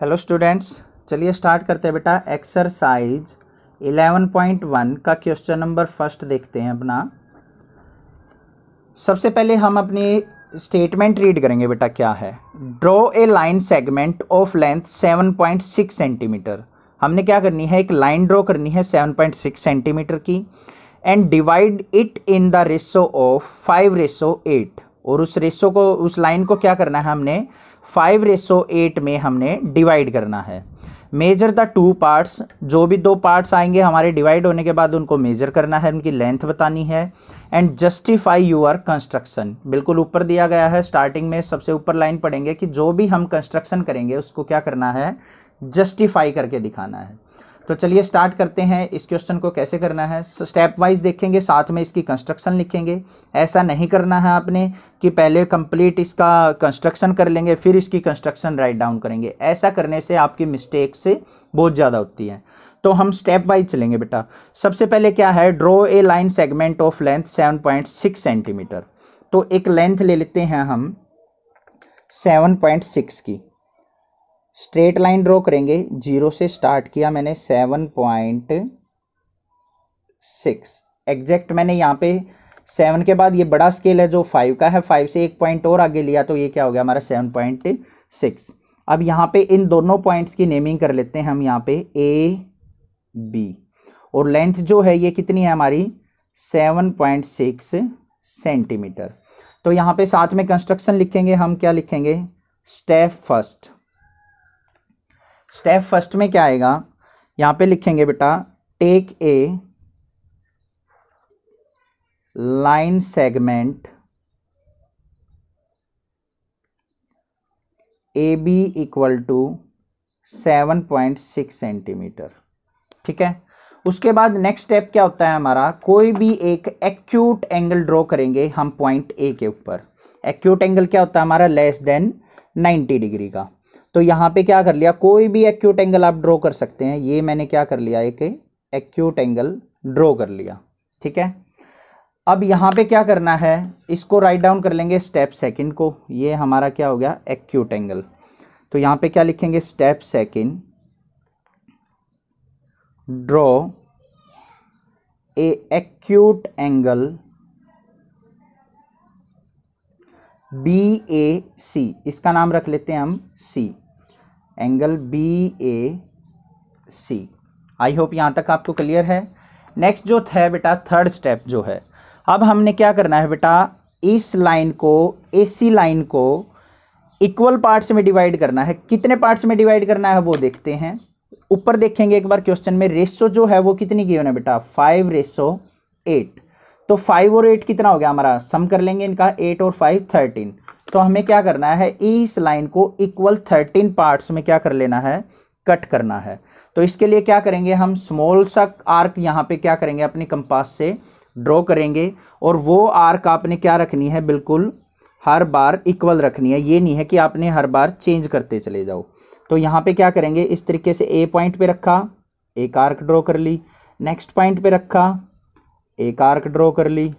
hello students चलिए start करते हैं बेटा एक्सरसाइज 11.1 का क्वेश्चन नंबर फर्स्ट देखते हैं अपना सबसे पहले हम अपनी स्टेटमेंट रीड करेंगे बेटा क्या है draw a line segment of length 7.6 centimetre हमने क्या करनी है एक लाइन ड्रॉ करनी है 7.6 सेंटीमीटर की and divide it in the ratio of five ratio eight और उस रेसो को उस लाइन को क्या करना है हमने फाइव रेसो एट में हमने डिवाइड करना है मेजर द टू पार्ट्स जो भी दो पार्ट्स आएंगे हमारे डिवाइड होने के बाद उनको मेजर करना है उनकी लेंथ बतानी है एंड जस्टिफाई यूअर कंस्ट्रक्शन बिल्कुल ऊपर दिया गया है स्टार्टिंग में सबसे ऊपर लाइन पढ़ेंगे कि जो भी हम कंस्ट्रक्शन करेंगे उसको क्या करना है जस्टिफाई करके दिखाना है तो चलिए स्टार्ट करते हैं इस क्वेश्चन को कैसे करना है स्टेप वाइज देखेंगे साथ में इसकी कंस्ट्रक्शन लिखेंगे ऐसा नहीं करना है आपने कि पहले कंप्लीट इसका कंस्ट्रक्शन कर लेंगे फिर इसकी कंस्ट्रक्शन राइट डाउन करेंगे ऐसा करने से आपकी मिस्टेक से बहुत ज़्यादा होती है तो हम स्टेप वाइज चलेंगे बेटा सबसे पहले क्या है draw a line segment of length seven point six centimetre तो एक लेंथ ले लेते हैं हम सेवन पॉइंट सिक्स की स्ट्रेट लाइन ड्रॉ करेंगे जीरो से स्टार्ट किया मैंने सेवन पॉइंट सिक्स एग्जैक्ट मैंने यहाँ पे सेवन के बाद ये बड़ा स्केल है जो फाइव का है फाइव से एक पॉइंट और आगे लिया तो ये क्या हो गया हमारा सेवन पॉइंट सिक्स अब यहाँ पे इन दोनों पॉइंट्स की नेमिंग कर लेते हैं हम यहाँ पे ए बी और लेंथ जो है ये कितनी है हमारी सेवन पॉइंट सिक्स सेंटीमीटर तो यहाँ पे साथ में कंस्ट्रक्शन लिखेंगे हम क्या लिखेंगे स्टेप फर्स्ट स्टेप फर्स्ट में क्या आएगा यहां पे लिखेंगे बेटा take a line segment A B equal to seven point six centimetre ठीक है उसके बाद नेक्स्ट स्टेप क्या होता है हमारा कोई भी एक एक्यूट एंगल ड्रॉ करेंगे हम पॉइंट ए के ऊपर एक्यूट एंगल क्या होता है हमारा लेस देन 90 डिग्री का तो यहाँ पे क्या कर लिया कोई भी एक्यूट एंगल आप ड्रॉ कर सकते हैं ये मैंने क्या कर लिया एक एक्यूट एंगल ड्रॉ कर लिया ठीक है अब यहाँ पे क्या करना है इसको राइट डाउन कर लेंगे स्टेप सेकंड को ये हमारा क्या हो गया एक्यूट एंगल तो यहाँ पे क्या लिखेंगे step second draw a acute angle B A C इसका नाम रख लेते हैं हम C angle B A C I hope यहाँ तक आपको क्लियर है नेक्स्ट जो है बेटा थर्ड स्टेप जो है अब हमने क्या करना है बेटा इस लाइन को ए सी लाइन को इक्वल पार्ट्स में डिवाइड करना है कितने पार्ट्स में डिवाइड करना है वो देखते हैं ऊपर देखेंगे एक बार क्वेश्चन में रेसो जो है वो कितनी गिवन है बेटा फाइव रेसो एट तो फाइव और एट कितना हो गया हमारा सम कर लेंगे इनका एट और फाइव थर्टीन तो हमें क्या करना है इस लाइन को इक्वल थर्टीन पार्ट्स में क्या कर लेना है कट करना है तो इसके लिए क्या करेंगे हम स्मॉल सा आर्क यहाँ पे क्या करेंगे अपने कंपास से ड्रॉ करेंगे और वो आर्क आपने क्या रखनी है बिल्कुल हर बार इक्वल रखनी है ये नहीं है कि आपने हर बार चेंज करते चले जाओ तो यहाँ पे क्या करेंगे इस तरीके से ए पॉइंट पे रखा एक आर्क ड्रॉ कर ली नेक्स्ट पॉइंट पे रखा एक आर्क ड्रॉ कर ली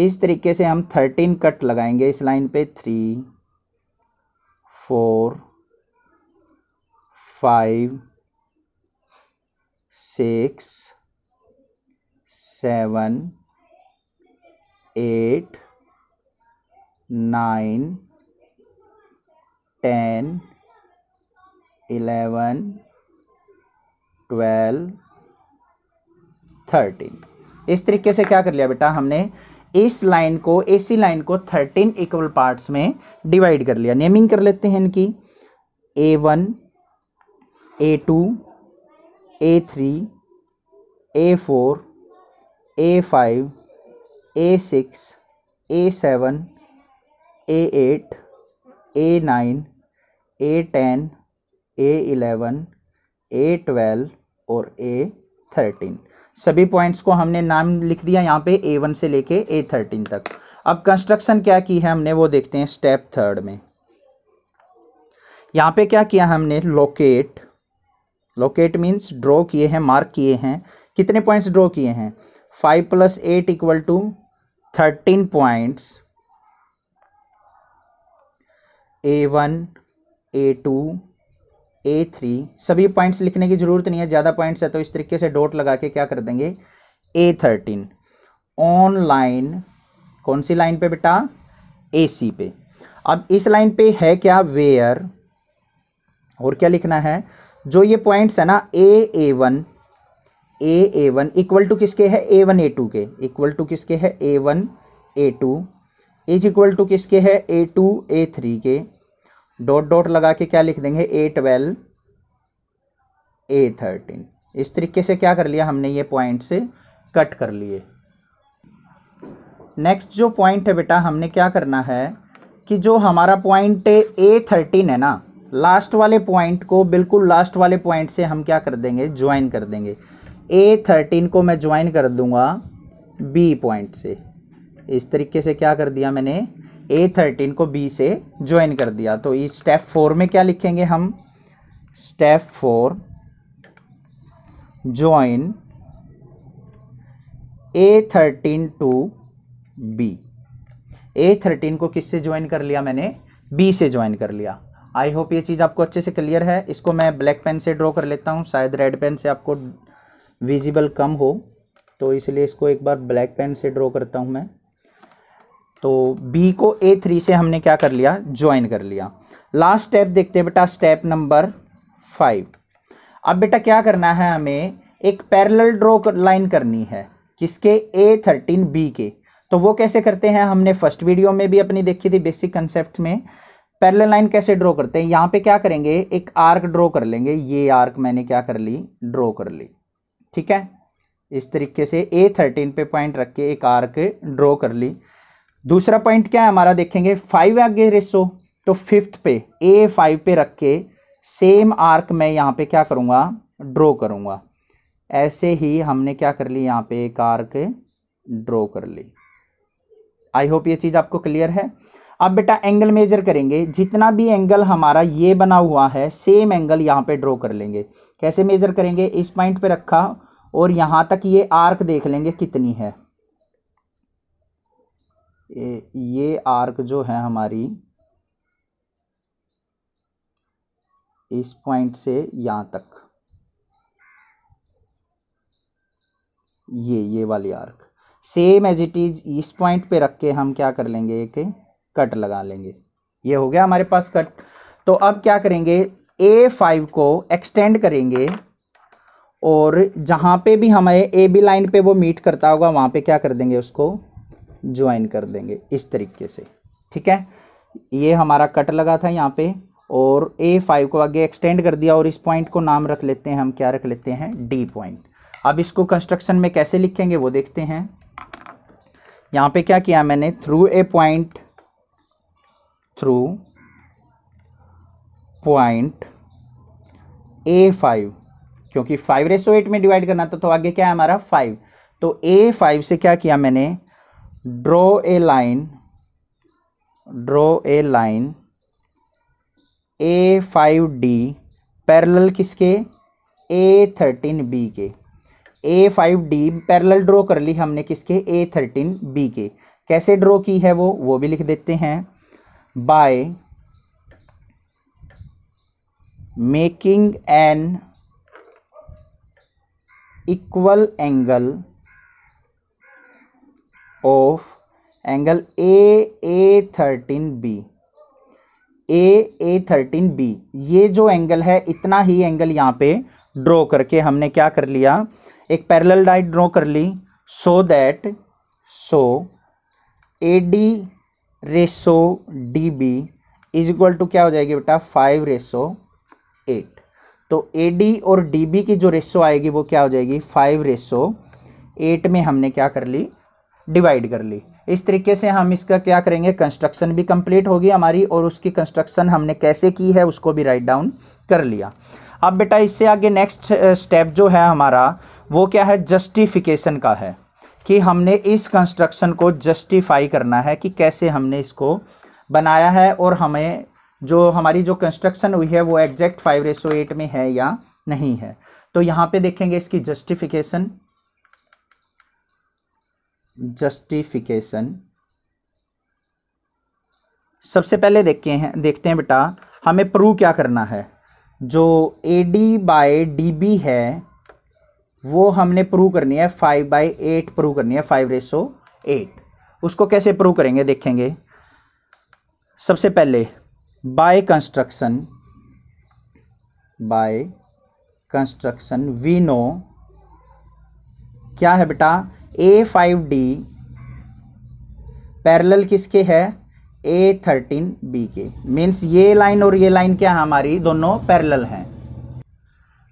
इस तरीके से हम थर्टीन कट लगाएंगे इस लाइन पे three four five six seven eight nine ten eleven twelve thirteen इस तरीके से क्या कर लिया बेटा हमने इस लाइन को एसी लाइन को थर्टीन इक्वल पार्ट्स में डिवाइड कर लिया नेमिंग कर लेते हैं इनकी A one A two A three A four A five A six A seven A eight A nine A ten A eleven A twelve और A thirteen सभी points को हमने नाम लिख दिया यहाँ पे ए वन से लेके ए थर्टीन तक अब कंस्ट्रक्शन क्या की है हमने वो देखते हैं स्टेप थर्ड में यहाँ पे क्या किया हमने लोकेट लोकेट मीन्स ड्रॉ किए हैं मार्क किए हैं कितने पॉइंट्स ड्रॉ किए हैं five plus eight equal to thirteen points A one A two A three सभी पॉइंट्स लिखने की ज़रूरत नहीं है ज़्यादा पॉइंट्स है तो इस तरीके से डॉट लगा के क्या कर देंगे ए थर्टीन ऑन लाइन कौन सी लाइन पे बेटा ए सी पे अब इस लाइन पे है क्या वेयर और क्या लिखना है जो ये पॉइंट्स है ना A A one A A one equal to किसके है ए वन ए टू के इक्वल टू किसके है A one A two is equal to किसके है ए टू ए थ्री के डॉट डॉट लगा के क्या लिख देंगे ए ट्वेल्व ए थर्टीन इस तरीके से क्या कर लिया हमने ये पॉइंट से कट कर लिए नेक्स्ट जो पॉइंट है बेटा हमने क्या करना है कि जो हमारा पॉइंट ए थर्टीन है ना लास्ट वाले पॉइंट को बिल्कुल लास्ट वाले पॉइंट से हम क्या कर देंगे ज्वाइन कर देंगे ए थर्टीन को मैं ज्वाइन कर दूंगा बी पॉइंट से इस तरीके से क्या कर दिया मैंने ए थर्टीन को बी से ज्वाइन कर दिया तो इस स्टेप फोर में क्या लिखेंगे हम step four join A thirteen to B A thirteen को किससे ज्वाइन कर लिया मैंने बी से ज्वाइन कर लिया आई होप ये चीज़ आपको अच्छे से क्लियर है इसको मैं ब्लैक पेन से ड्रॉ कर लेता हूँ शायद रेड पेन से आपको विजिबल कम हो तो इसलिए इसको एक बार ब्लैक पेन से ड्रॉ करता हूँ मैं तो बी को ए थ्री से हमने क्या कर लिया ज्वाइन कर लिया लास्ट स्टेप देखते हैं बेटा स्टेप नंबर फाइव अब बेटा क्या करना है हमें एक पैरेलल ड्रॉ कर, लाइन करनी है किसके ए थर्टीन बी के तो वो कैसे करते हैं हमने फर्स्ट वीडियो में भी अपनी देखी थी बेसिक कंसेप्ट में पैरेलल लाइन कैसे ड्रॉ करते हैं यहाँ पे क्या करेंगे एक आर्क ड्रॉ कर लेंगे ये आर्क मैंने क्या कर ली ड्रॉ कर ली ठीक है इस तरीके से ए थर्टीन पे पॉइंट रख के एक आर्क ड्रॉ कर ली दूसरा पॉइंट क्या है हमारा देखेंगे फाइव आगे रेसो तो फिफ्थ पे ए फाइव पे रख के सेम आर्क मैं यहाँ पे क्या करूँगा ड्रॉ करूँगा ऐसे ही हमने क्या कर ली यहाँ पे एक आर्क ड्रॉ कर ली आई होप ये चीज़ आपको क्लियर है अब बेटा एंगल मेजर करेंगे जितना भी एंगल हमारा ये बना हुआ है सेम एंगल यहाँ पे ड्रॉ कर लेंगे कैसे मेजर करेंगे इस पॉइंट पे रखा और यहाँ तक ये आर्क देख लेंगे कितनी है ये आर्क जो है हमारी इस पॉइंट से यहाँ तक ये ये वाली arc same as it is इस पॉइंट पे रख के हम क्या कर लेंगे एक कट लगा लेंगे ये हो गया हमारे पास कट तो अब क्या करेंगे ए फाइव को एक्सटेंड करेंगे और जहाँ पे भी हमें ए बी लाइन पे वो मीट करता होगा वहाँ पे क्या कर देंगे उसको ज्वाइन कर देंगे इस तरीके से ठीक है ये हमारा कट लगा था यहाँ पे और ए फाइव को आगे एक्सटेंड कर दिया और इस पॉइंट को नाम रख लेते हैं हम क्या रख लेते हैं डी पॉइंट अब इसको कंस्ट्रक्शन में कैसे लिखेंगे वो देखते हैं यहाँ पे क्या किया मैंने through a point through point A five क्योंकि फाइव रेसो एट में डिवाइड करना था तो आगे क्या है हमारा फाइव तो ए फाइव से क्या किया मैंने draw a line draw a line D parallel किसके ए थर्टीन बी के A five D parallel draw कर ली हमने किसके ए थर्टीन बी के कैसे ड्रॉ की है वो वो भी लिख देते हैं by making an equal angle of angle A A thirteen B A A thirteen B ये जो एंगल है इतना ही एंगल यहाँ पे ड्रॉ करके हमने क्या कर लिया एक पैरेलल डाइट ड्रॉ कर ली so that so A D ratio D B is equal to क्या हो जाएगी बेटा फाइव रेसो एट तो ए डी और डी बी की जो रेसो आएगी वो क्या हो जाएगी फाइव रेसो एट में हमने क्या कर ली डिवाइड कर ली इस तरीके से हम इसका क्या करेंगे कंस्ट्रक्शन भी कंप्लीट होगी हमारी और उसकी कंस्ट्रक्शन हमने कैसे की है उसको भी राइट डाउन कर लिया अब बेटा इससे आगे नेक्स्ट स्टेप जो है हमारा वो क्या है जस्टिफिकेशन का है कि हमने इस कंस्ट्रक्शन को जस्टिफाई करना है कि कैसे हमने इसको बनाया है और हमें जो हमारी जो कंस्ट्रक्शन हुई है वो एग्जैक्ट फाइव रेसो एट में है या नहीं है तो यहाँ पे देखेंगे इसकी जस्टिफिकेशन जस्टिफिकेशन सबसे पहले देखते हैं देखते हैं बेटा हमें प्रूव क्या करना है जो A D by D B है वो हमने प्रूव करनी है फाइव बाई एट प्रूव करनी है फाइव रेसो एट उसको कैसे प्रूव करेंगे देखेंगे सबसे पहले by construction by construction we know क्या है बेटा ए फाइव डी पैरल किसके है ए थर्टीन बी के मीन्स ये लाइन और ये लाइन क्या हमारी दोनों पैरल हैं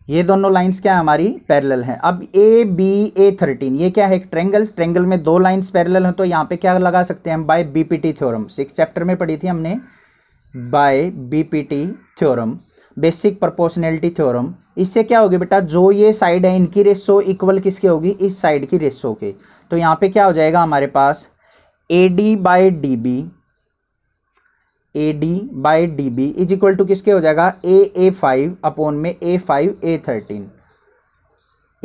ये दोनों लाइंस क्या हमारी पैरेलल हैं अब ए बी ए थर्टीन ये क्या है एक ट्रेंगल ट्रेंगल में दो लाइंस पैरेलल हैं तो यहाँ पे क्या लगा सकते हैं हम by BPT theorem six chapter में पढ़ी थी हमने by BPT theorem basic proportionality theorem इससे क्या होगी बेटा जो ये साइड है इनकी रेसो इक्वल किसके होगी इस साइड की रेसो के तो यहाँ पे क्या हो जाएगा हमारे पास A D by D B A D by D B is equal to किसके हो जाएगा ए ए फाइव अपोन में A five A thirteen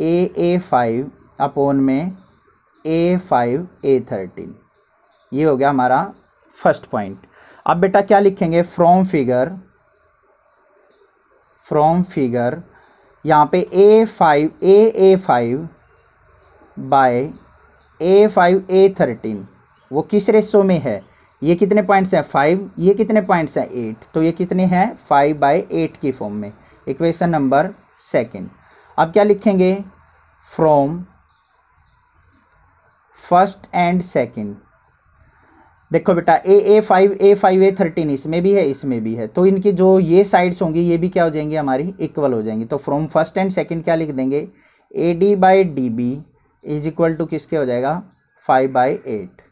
A A five upon में ए फाइव ए थर्टीन ये हो गया हमारा फर्स्ट पॉइंट अब बेटा क्या लिखेंगे फ्रॉम फिगर फ्रॉम फिगर यहाँ पे A five A A five by A five A thirteen वो किस रेशो में है ये कितने पॉइंट्स हैं फाइव ये कितने पॉइंट्स हैं एट तो ये कितने हैं फाइव बाई एट की फॉर्म में इक्वेशन नंबर सेकंड अब क्या लिखेंगे फ्रॉम फर्स्ट एंड सेकंड देखो बेटा A A five A five A thirteen इसमें भी है इसमें भी है तो इनकी जो ये साइड्स होंगी ये भी क्या हो जाएंगी हमारी इक्वल हो जाएंगी तो फ्रॉम फर्स्ट एंड सेकंड क्या लिख देंगे A D by D B is equal to किसके हो जाएगा five by eight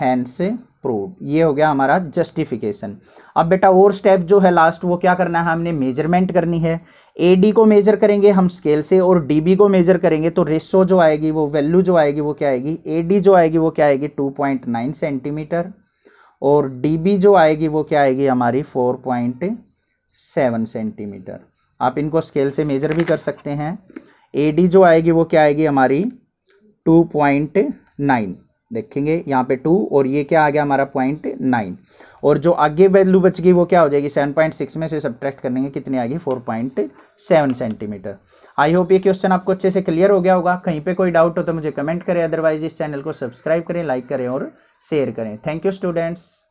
hence proved ये हो गया हमारा जस्टिफिकेशन अब बेटा और स्टेप जो है लास्ट वो क्या करना है हमने मेजरमेंट करनी है ए डी को मेजर करेंगे हम स्केल से और डी बी को मेजर करेंगे तो रेसो जो आएगी वो वैल्यू जो आएगी वो क्या आएगी ए डी जो आएगी वो क्या आएगी टू पॉइंट नाइन सेंटीमीटर और डी बी जो आएगी वो क्या आएगी हमारी फोर पॉइंट सेवन सेंटीमीटर आप इनको स्केल से मेजर भी कर सकते हैं ए डी जो आएगी वो क्या आएगी हमारी टू पॉइंट नाइन देखेंगे यहाँ पे टू और ये क्या आ गया हमारा पॉइंट नाइन और जो आगे वैल्यू बच गई वो क्या हो जाएगी सेवन पॉइंट सिक्स में से सब्ट्रैक्ट के कितनी आएगी four point seven centimetre I hope ये क्वेश्चन आपको अच्छे से क्लियर हो गया होगा कहीं पे कोई डाउट हो तो मुझे कमेंट करें अदरवाइज इस चैनल को सब्सक्राइब करें लाइक करें और शेयर करें थैंक यू स्टूडेंट्स